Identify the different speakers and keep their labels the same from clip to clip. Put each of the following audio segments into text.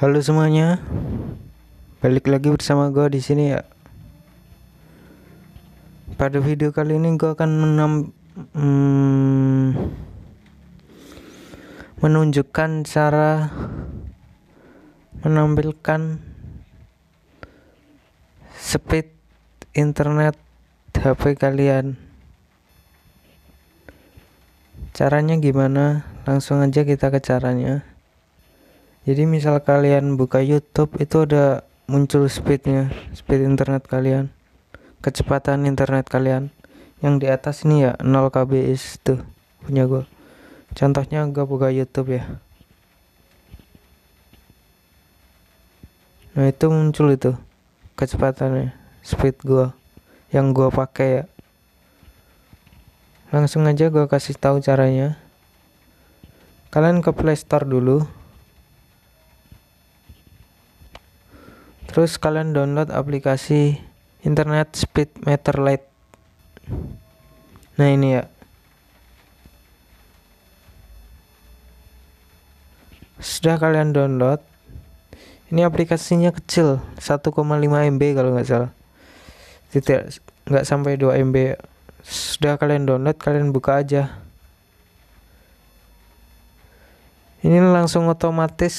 Speaker 1: Halo semuanya, balik lagi bersama gue di sini ya. Pada video kali ini gue akan menam, hmm, menunjukkan cara menampilkan speed internet HP kalian. Caranya gimana? Langsung aja kita ke caranya jadi misal kalian buka YouTube itu ada muncul speednya speed internet kalian kecepatan internet kalian yang di atas ini ya 0 kbs tuh punya gue contohnya gue buka YouTube ya nah itu muncul itu kecepatannya speed gue yang gue pakai ya langsung aja gue kasih tahu caranya kalian ke Play Store dulu Terus kalian download aplikasi internet speed meter light. Nah ini ya. Sudah kalian download. Ini aplikasinya kecil, 1,5 MB kalau nggak salah. Tidak nggak sampai 2 MB. Sudah kalian download, kalian buka aja. Ini langsung otomatis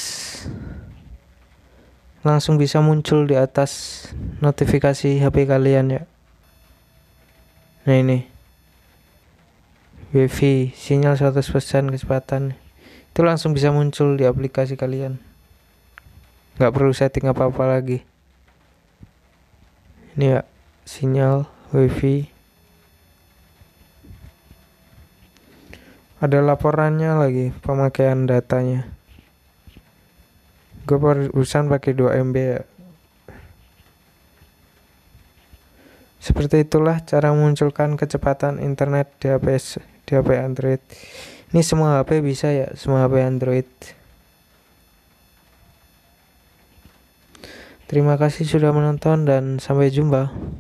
Speaker 1: langsung bisa muncul di atas notifikasi HP kalian ya nah ini wifi sinyal 100% kecepatan itu langsung bisa muncul di aplikasi kalian nggak perlu setting apa-apa lagi ini ya sinyal wifi ada laporannya lagi pemakaian datanya gue barusan pakai 2 MB ya seperti itulah cara munculkan kecepatan internet di HP di HP Android ini semua HP bisa ya semua HP Android Terima kasih sudah menonton dan sampai jumpa.